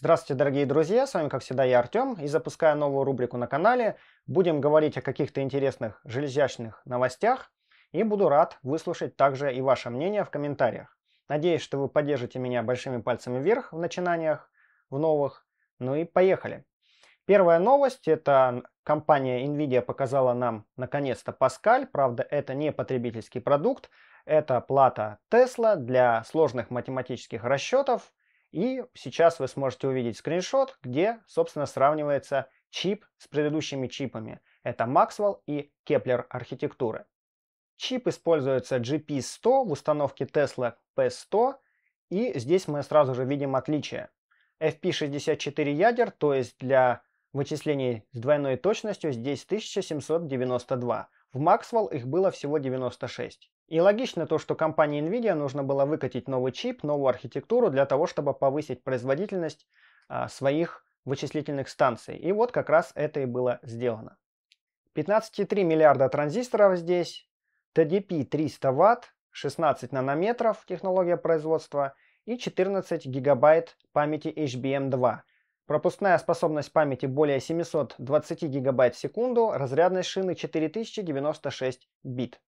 Здравствуйте, дорогие друзья, с вами как всегда я Артем и запуская новую рубрику на канале будем говорить о каких-то интересных железячных новостях и буду рад выслушать также и ваше мнение в комментариях. Надеюсь, что вы поддержите меня большими пальцами вверх в начинаниях, в новых. Ну и поехали. Первая новость это компания Nvidia показала нам наконец-то Pascal, правда это не потребительский продукт, это плата Tesla для сложных математических расчетов, и сейчас вы сможете увидеть скриншот, где, собственно, сравнивается чип с предыдущими чипами. Это Maxwell и Kepler архитектуры. Чип используется GP100 в установке Tesla P100, и здесь мы сразу же видим отличие. FP64 ядер, то есть для вычислений с двойной точностью здесь 1792. В Maxwell их было всего 96. И логично то, что компании Nvidia нужно было выкатить новый чип, новую архитектуру для того, чтобы повысить производительность а, своих вычислительных станций. И вот как раз это и было сделано. 15,3 миллиарда транзисторов здесь, TDP 300 Вт, 16 нанометров технология производства и 14 гигабайт памяти HBM2. Пропускная способность памяти более 720 гигабайт в секунду, разрядность шины 4096 бит.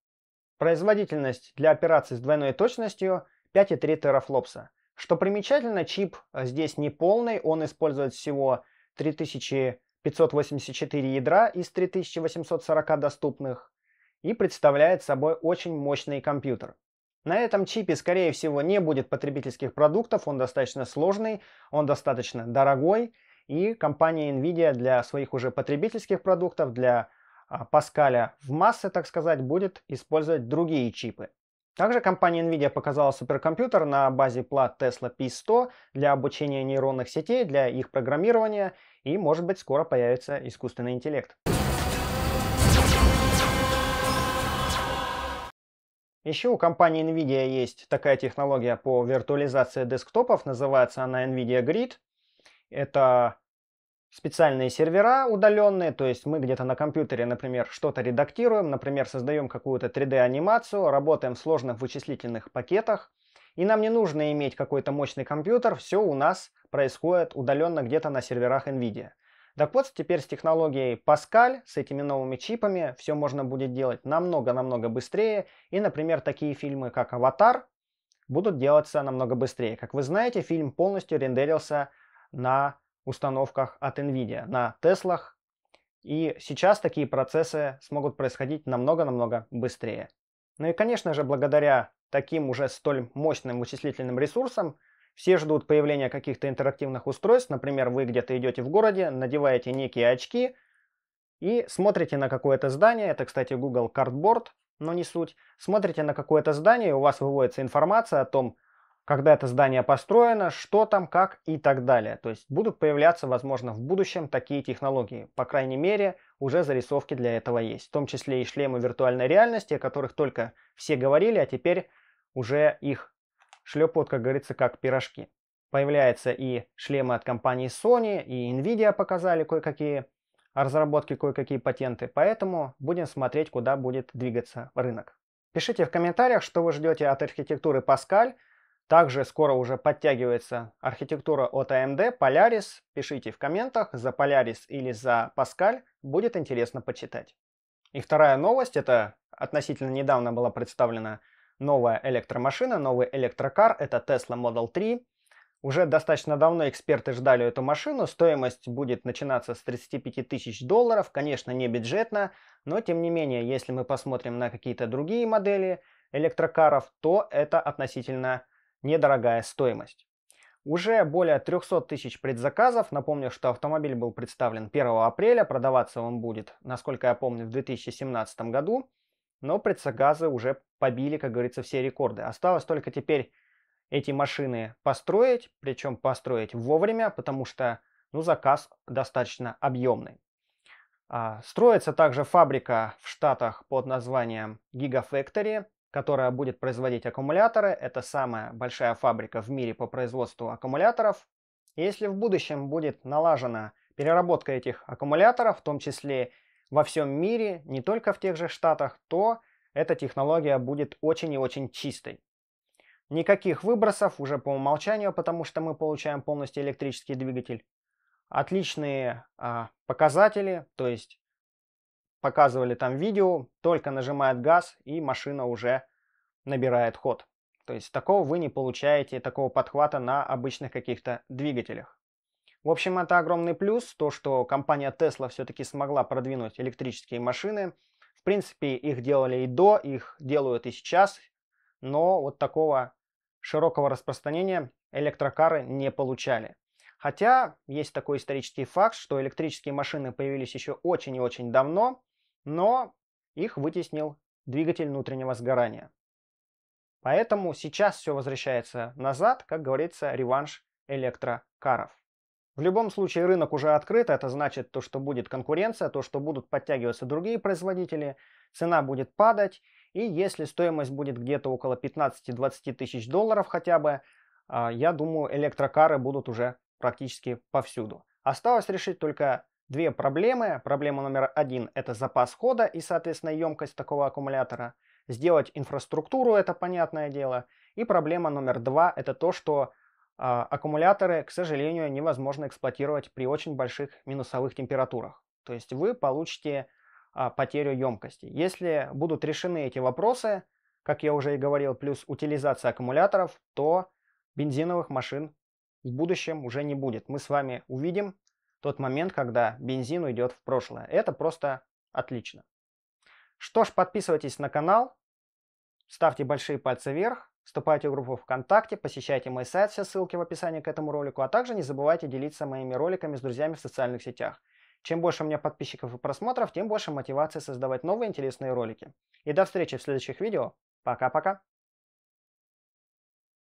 Производительность для операций с двойной точностью 5,3 терафлопса. Что примечательно, чип э, здесь не полный, он использует всего 3584 ядра из 3840 доступных и представляет собой очень мощный компьютер. На этом чипе, скорее всего, не будет потребительских продуктов, он достаточно сложный, он достаточно дорогой, и компания Nvidia для своих уже потребительских продуктов, для а, Паскаля в массы, так сказать, будет использовать другие чипы. Также компания NVIDIA показала суперкомпьютер на базе плат Tesla P100 для обучения нейронных сетей, для их программирования, и, может быть, скоро появится искусственный интеллект. Еще у компании NVIDIA есть такая технология по виртуализации десктопов, называется она NVIDIA Grid. Это специальные сервера удаленные, то есть мы где-то на компьютере, например, что-то редактируем, например, создаем какую-то 3D-анимацию, работаем в сложных вычислительных пакетах, и нам не нужно иметь какой-то мощный компьютер, все у нас происходит удаленно где-то на серверах NVIDIA. Так вот, теперь с технологией Pascal, с этими новыми чипами, все можно будет делать намного-намного быстрее. И, например, такие фильмы, как «Аватар», будут делаться намного быстрее. Как вы знаете, фильм полностью рендерился на установках от NVIDIA, на Tesla. И сейчас такие процессы смогут происходить намного-намного быстрее. Ну и, конечно же, благодаря таким уже столь мощным вычислительным ресурсам, все ждут появления каких-то интерактивных устройств. Например, вы где-то идете в городе, надеваете некие очки и смотрите на какое-то здание. Это, кстати, Google Cardboard, но не суть. Смотрите на какое-то здание, и у вас выводится информация о том, когда это здание построено, что там, как и так далее. То есть будут появляться, возможно, в будущем такие технологии. По крайней мере, уже зарисовки для этого есть. В том числе и шлемы виртуальной реальности, о которых только все говорили, а теперь уже их шлепают, как говорится, как пирожки. Появляются и шлемы от компании Sony, и Nvidia показали кое-какие разработки, кое-какие патенты. Поэтому будем смотреть, куда будет двигаться рынок. Пишите в комментариях, что вы ждете от архитектуры Pascal – также скоро уже подтягивается архитектура от AMD а Polaris. Пишите в комментах за Polaris или за Pascal, будет интересно почитать. И вторая новость, это относительно недавно была представлена новая электромашина, новый электрокар, это Tesla Model 3. Уже достаточно давно эксперты ждали эту машину, стоимость будет начинаться с 35 тысяч долларов, конечно не бюджетно, но тем не менее, если мы посмотрим на какие-то другие модели электрокаров, то это относительно недорогая стоимость. Уже более 300 тысяч предзаказов. Напомню, что автомобиль был представлен 1 апреля. Продаваться он будет, насколько я помню, в 2017 году. Но предзаказы уже побили, как говорится, все рекорды. Осталось только теперь эти машины построить. Причем построить вовремя, потому что ну, заказ достаточно объемный. А, строится также фабрика в Штатах под названием Gigafactory которая будет производить аккумуляторы. Это самая большая фабрика в мире по производству аккумуляторов. если в будущем будет налажена переработка этих аккумуляторов, в том числе во всем мире, не только в тех же штатах, то эта технология будет очень и очень чистой. Никаких выбросов уже по умолчанию, потому что мы получаем полностью электрический двигатель. Отличные а, показатели, то есть показывали там видео, только нажимает газ и машина уже набирает ход. То есть такого вы не получаете, такого подхвата на обычных каких-то двигателях. В общем, это огромный плюс, то, что компания Tesla все-таки смогла продвинуть электрические машины. В принципе, их делали и до, их делают и сейчас, но вот такого широкого распространения электрокары не получали. Хотя есть такой исторический факт, что электрические машины появились еще очень и очень давно, но их вытеснил двигатель внутреннего сгорания. Поэтому сейчас все возвращается назад, как говорится, реванш электрокаров. В любом случае рынок уже открыт, это значит то, что будет конкуренция, то, что будут подтягиваться другие производители, цена будет падать, и если стоимость будет где-то около 15-20 тысяч долларов хотя бы, а, я думаю, электрокары будут уже практически повсюду. Осталось решить только Две проблемы. Проблема номер один – это запас хода и, соответственно, емкость такого аккумулятора. Сделать инфраструктуру – это понятное дело. И проблема номер два – это то, что э, аккумуляторы, к сожалению, невозможно эксплуатировать при очень больших минусовых температурах. То есть вы получите э, потерю емкости. Если будут решены эти вопросы, как я уже и говорил, плюс утилизация аккумуляторов, то бензиновых машин в будущем уже не будет. Мы с вами увидим тот момент, когда бензин уйдет в прошлое. Это просто отлично. Что ж, подписывайтесь на канал, ставьте большие пальцы вверх, вступайте в группу ВКонтакте, посещайте мой сайт, все ссылки в описании к этому ролику, а также не забывайте делиться моими роликами с друзьями в социальных сетях. Чем больше у меня подписчиков и просмотров, тем больше мотивации создавать новые интересные ролики. И до встречи в следующих видео. Пока-пока!